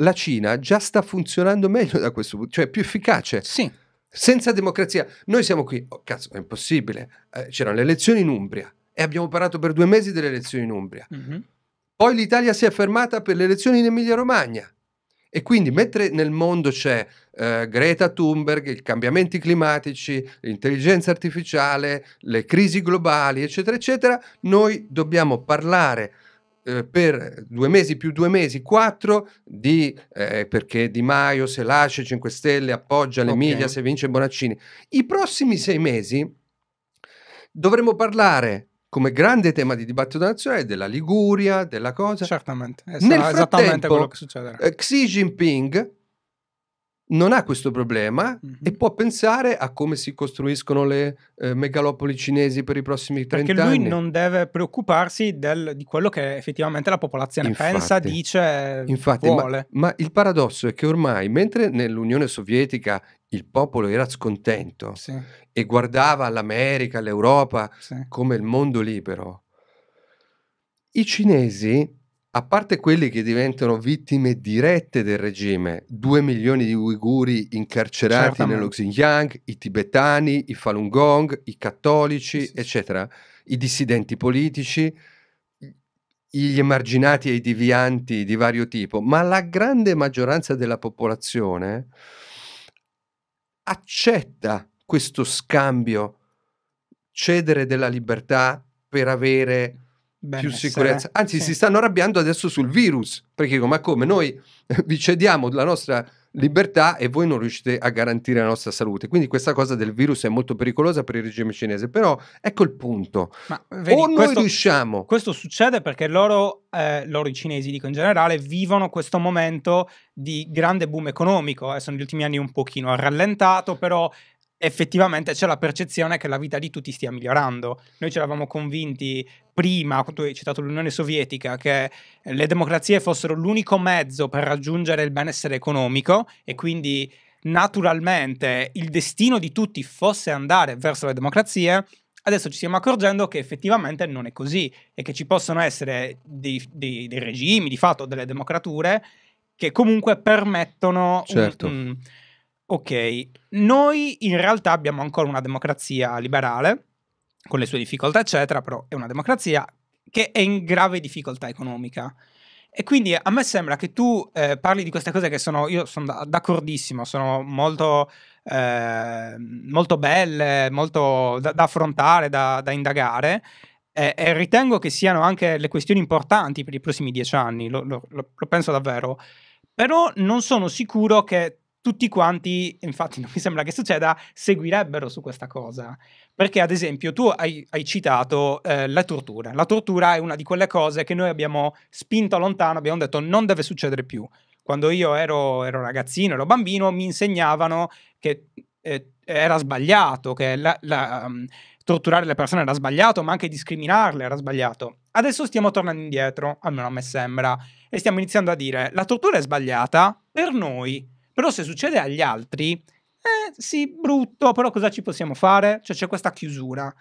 la Cina già sta funzionando meglio da questo punto, cioè più efficace. Sì. Senza democrazia. Noi siamo qui, oh, cazzo, è impossibile. Eh, c'erano le elezioni in Umbria e abbiamo parlato per due mesi delle elezioni in Umbria. Mm-hmm. Poi l'Italia si è fermata per le elezioni in Emilia-Romagna. E quindi mentre nel mondo c'è eh, Greta Thunberg, i cambiamenti climatici, l'intelligenza artificiale, le crisi globali, eccetera, eccetera, noi dobbiamo parlare eh, per due mesi più due mesi, quattro, di, eh, perché Di Maio se lascia 5 Stelle, appoggia l'Emilia okay. se vince Bonaccini. I prossimi sei mesi dovremo parlare come grande tema di dibattito nazionale della Liguria, della cosa. Certamente, Nel esattamente quello che succederà. Eh, Xi Jinping non ha questo problema mm-hmm. e mhm. può pensare a come si costruiscono le eh, megalopoli cinesi per i prossimi 30 anni. Perché lui non deve preoccuparsi del, di quello che effettivamente la popolazione infatti, pensa, dice, infatti, vuole. Ma, ma, il paradosso è che ormai, mentre nell'Unione Sovietica il popolo era scontento sì. e guardava all'America, all'Europa sì. come il mondo libero, i cinesi a parte quelli che diventano vittime dirette del regime, 2 milioni di uiguri incarcerati Certamente. nello Xinjiang, i tibetani, i Falun Gong, i cattolici, sì. eccetera, i dissidenti politici, gli emarginati e i devianti di vario tipo, ma la grande maggioranza della popolazione accetta questo scambio, cedere della libertà per avere Benessere. più sicurezza. Anzi, sì. si stanno arrabbiando adesso sul virus, perché dico, ma come noi vi cediamo la nostra libertà e voi non riuscite a garantire la nostra salute. Quindi questa cosa del virus è molto pericolosa per il regime cinese, però ecco il punto. Ma vedi, o noi questo, riusciamo. Questo succede perché loro, eh, loro i cinesi dico in generale, vivono questo momento di grande boom economico. Adesso eh, negli ultimi anni un pochino ha rallentato, però effettivamente c'è la percezione che la vita di tutti stia migliorando. Noi ci eravamo convinti prima, quando hai citato l'Unione Sovietica, che le democrazie fossero l'unico mezzo per raggiungere il benessere economico e quindi naturalmente il destino di tutti fosse andare verso le democrazie. Adesso ci stiamo accorgendo che effettivamente non è così e che ci possono essere dei, dei, dei regimi, di fatto delle democrature, che comunque permettono certo. un, un ok, noi in realtà abbiamo ancora una democrazia liberale, con le sue difficoltà, eccetera, però è una democrazia che è in grave difficoltà economica. E quindi a me sembra che tu eh, parli di queste cose che sono, io sono d'accordissimo, sono molto, eh, molto belle, molto da, da affrontare, da, da indagare, eh, e ritengo che siano anche le questioni importanti per i prossimi dieci anni, lo, lo, lo penso davvero, però non sono sicuro che tutti quanti, infatti non mi sembra che succeda, seguirebbero su questa cosa. Perché ad esempio tu hai, hai citato eh, la tortura. La tortura è una di quelle cose che noi abbiamo spinto lontano, abbiamo detto non deve succedere più. Quando io ero, ero ragazzino, ero bambino, mi insegnavano che eh, era sbagliato, che la, la, um, torturare le persone era sbagliato, ma anche discriminarle era sbagliato. Adesso stiamo tornando indietro, almeno a me sembra, e stiamo iniziando a dire la tortura è sbagliata per noi però se succede agli altri, eh sì, brutto, però cosa ci possiamo fare? Cioè c'è questa chiusura.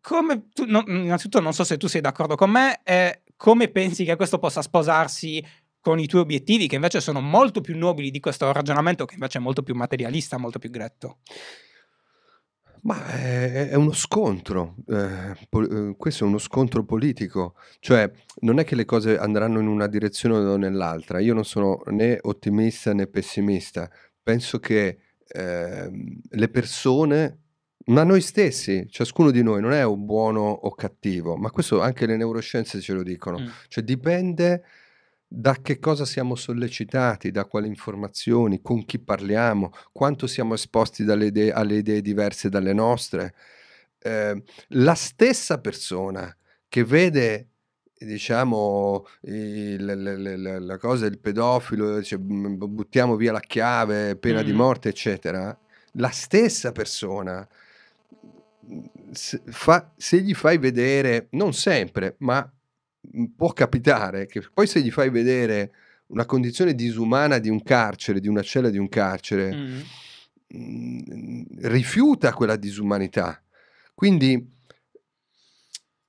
Come tu, no, mm, innanzitutto non so se tu sei d'accordo con me, eh, come pensi che questo possa sposarsi con i tuoi obiettivi, che invece sono molto più nobili di questo ragionamento, che invece è molto più materialista, molto più gretto? Ma è, è uno scontro, eh, po- eh, questo è uno scontro politico, cioè non è che le cose andranno in una direzione o nell'altra, io non sono né ottimista né pessimista, penso che eh, le persone, ma noi stessi, ciascuno di noi non è o buono o cattivo, ma questo anche le neuroscienze ce lo dicono, mm. cioè dipende da che cosa siamo sollecitati, da quali informazioni, con chi parliamo, quanto siamo esposti idee, alle idee diverse dalle nostre. Eh, la stessa persona che vede diciamo il, la, la, la, cosa del pedofilo cioè, buttiamo via la chiave pena mm. di morte eccetera la stessa persona mm, se, fa, se gli fai vedere non sempre ma può capitare che poi se gli fai vedere una condizione disumana di un carcere, di una cella di un carcere, mm. mh, rifiuta quella disumanità. Quindi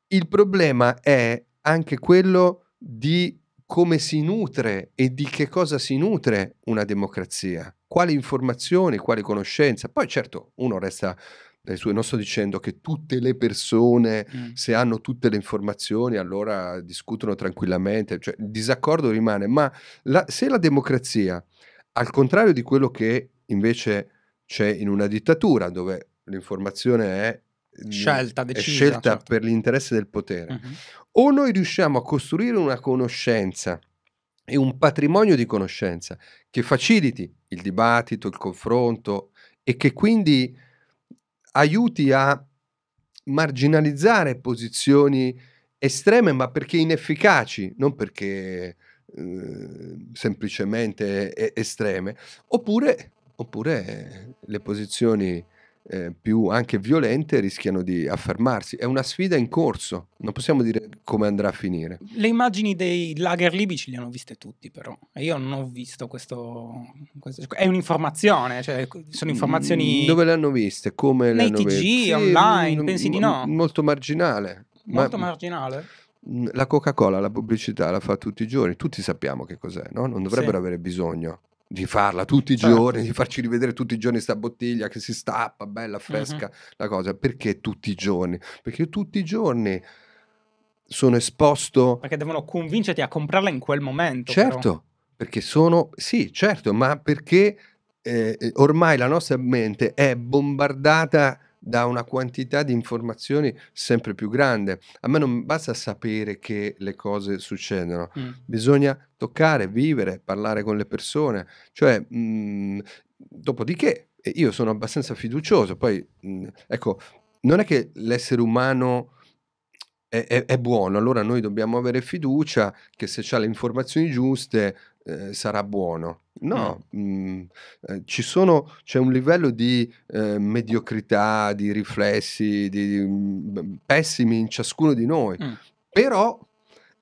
il problema è anche quello di come si nutre e di che cosa si nutre una democrazia, quali informazioni, quali conoscenze. Poi certo uno resta non sto dicendo che tutte le persone, mm. se hanno tutte le informazioni, allora discutono tranquillamente, cioè, il disaccordo rimane, ma la, se la democrazia, al contrario di quello che invece c'è in una dittatura, dove l'informazione è mm, scelta, decisa, è scelta certo. per l'interesse del potere, mm-hmm. o noi riusciamo a costruire una conoscenza e un patrimonio di conoscenza che faciliti il dibattito, il confronto e che quindi aiuti a marginalizzare posizioni estreme, ma perché inefficaci, non perché eh, semplicemente estreme, oppure, oppure le posizioni eh, più anche violente rischiano di affermarsi. È una sfida in corso, non possiamo dire come andrà a finire. Le immagini dei lager libici le hanno viste tutti però, io non ho visto questo... questo è un'informazione, cioè, sono informazioni... Mm, dove le hanno viste? Come le hanno TG, Sì, online, m- mm, pensi di mm, no? Molto marginale. Molto ma... marginale? La Coca-Cola, la pubblicità la fa tutti i giorni, tutti sappiamo che cos'è, no? non dovrebbero sì. avere bisogno di farla tutti i certo. giorni, di farci rivedere tutti i giorni questa bottiglia che si stappa, bella, fresca, uh-huh. la cosa. Perché tutti i giorni? Perché tutti i giorni sono esposto... Perché devono convincerti a comprarla in quel momento. Certo, però. perché sono... Sì, certo, ma perché eh, ormai la nostra mente è bombardata da una quantità di informazioni sempre più grande. A me non basta sapere che le cose succedono, mm. bisogna toccare, vivere, parlare con le persone, cioè, mh, mm, dopodiché io sono abbastanza fiducioso, poi, mh, mm, ecco, non è che l'essere umano... È, è, è, buono, allora noi dobbiamo avere fiducia che se ha le informazioni giuste eh, sarà buono. No, mm. mh, mm, eh, sono, c'è un livello di eh, mediocrità, di riflessi, di, di mh, mm, pessimi in ciascuno di noi, mm. però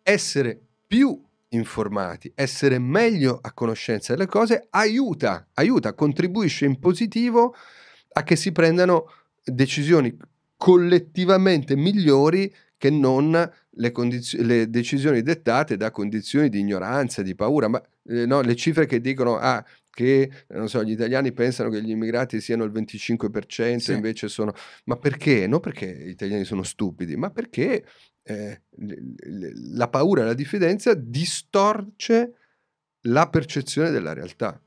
essere più informati, essere meglio a conoscenza delle cose aiuta, aiuta, contribuisce in positivo a che si prendano decisioni collettivamente migliori che non le, condiz- le decisioni dettate da condizioni di ignoranza, di paura, ma eh, no, le cifre che dicono ah, che eh, so, gli italiani pensano che gli immigrati siano il 25%, sì. invece sono... Ma perché? Non perché gli italiani sono stupidi, ma perché eh, la paura e la diffidenza distorce la percezione della realtà.